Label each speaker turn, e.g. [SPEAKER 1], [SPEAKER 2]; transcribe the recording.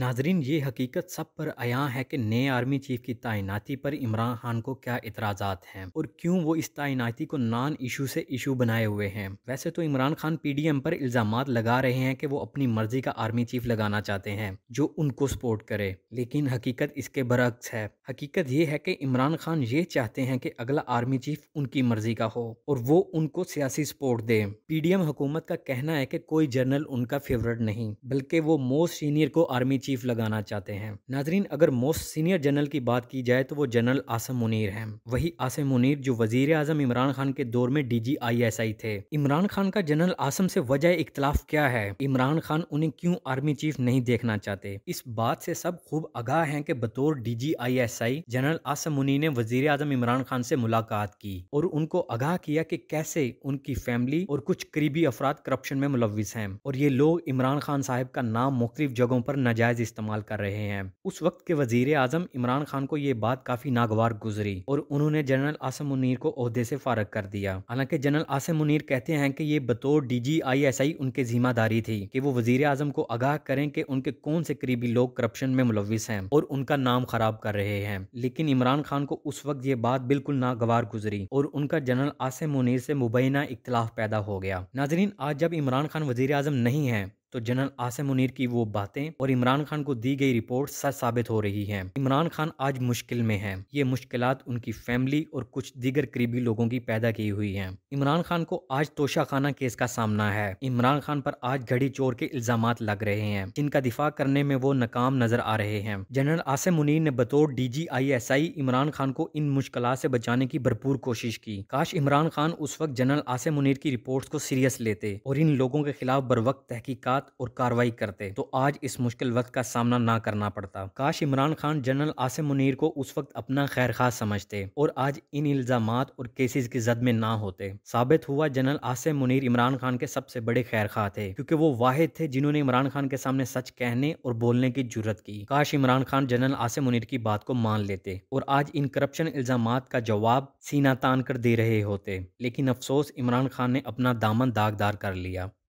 [SPEAKER 1] नाजरीन ये हकीकत सब पर आया है कि नए आर्मी चीफ की तैनाती पर इमरान खान को क्या इतराज़ात हैं और क्यों वो इस तैनाती को नान इशू से इशू बनाए हुए हैं वैसे तो इमरान खान पीडीएम पर इल्ज़ाम लगा रहे हैं कि वो अपनी मर्जी का आर्मी चीफ लगाना चाहते हैं जो उनको सपोर्ट करे लेकिन हकीकत इसके बरक्स है हकीकत ये है कि इमरान खान ये चाहते हैं कि अगला आर्मी चीफ उनकी मर्जी का हो और वो उनको सियासी सपोर्ट दे पीडीएम हुकूमत का कहना है कि कोई जनरल उनका फेवरेट नहीं बल्कि वो मोस्ट सीनियर को आर्मी चीफ लगाना चाहते हैं नाजरीन अगर मोस्ट सीनियर जनरल की बात की जाए तो वो जनरल आसम मुनीर हैं वही आसम मुनीर जो वजीर आजम इमरान खान के दौर में डी जी आई एस आई थे इमरान खान का जनरल आसम से वजह इख्तलाफ क्या है इमरान खान उन्हें क्यों आर्मी चीफ नहीं देखना चाहते इस बात से सब खूब आगाह है की बतौर D G I S I general Asim Munir ने वजीर आजम इमरान खान से मुलाकात की और उनको आगाह किया कि कैसे उनकी फैमिली और कुछ करीबी अफराद करप्शन में मुलविस हैं और ये लोग इमरान खान साहब का नाम मुख्तलिफ जगहों पर नाजायज जायज इस्तेमाल कर रहे हैं उस वक्त के वजीर आजम इमरान खान को ये बात काफी नागवार गुजरी और उन्होंने जनरल आसम मुनीर को अहदे से फारग कर दिया हालांकि जनरल आसम मुनीर कहते हैं कि ये बतौर डी जी आई एस आई जिम्मेदारी थी कि वो वजीर आजम को आगाह करें कि उनके कौन से करीबी लोग करप्शन में मुलविस हैं और उनका नाम खराब कर रहे हैं लेकिन इमरान खान को उस वक्त ये बात बिल्कुल नागवार गुजरी और उनका जनरल आसम मुनीर से मुबैना इख्तलाफ पैदा हो गया नाजरीन आज जब इमरान खान वजीर आजम नहीं है तो जनरल आसिम मुनीर की वो बातें और इमरान खान को दी गई रिपोर्ट सच साबित हो रही है इमरान खान आज मुश्किल में है ये मुश्किल उनकी फैमिली और कुछ दीगर करीबी लोगों की पैदा की हुई है इमरान खान को आज तोशाखाना केस का सामना है इमरान खान पर आज घड़ी चोर के इल्जाम लग रहे हैं जिनका दिफा करने में वो नाकाम नजर आ रहे हैं जनरल आसिम मुनीर ने बतौर D G I S I Imran Khan को इन मुश्किल से बचाने की भरपूर कोशिश की काश इमरान खान उस वक्त जनरल आसिम मुनीर की रिपोर्ट को सीरियस लेते और इन लोगों के खिलाफ बर वक्त तहकीकत मुलाकात और कार्रवाई करते तो आज इस मुश्किल वक्त का सामना ना करना पड़ता काश इमरान खान जनरल आसिम मुनीर को उस वक्त अपना खैर खास समझते और आज इन इल्जाम और केसेज की जद में ना होते साबित हुआ जनरल आसिम मुनीर इमरान खान के सबसे बड़े खैर खा थे क्योंकि वो वाहिद थे जिन्होंने इमरान खान के सामने सच कहने और बोलने की जरूरत की काश इमरान खान जनरल आसिम मुनीर की बात को मान लेते और आज इन करप्शन इल्जाम का जवाब सीना तान कर दे रहे होते लेकिन अफसोस इमरान खान ने अपना दामन दागदार कर लिया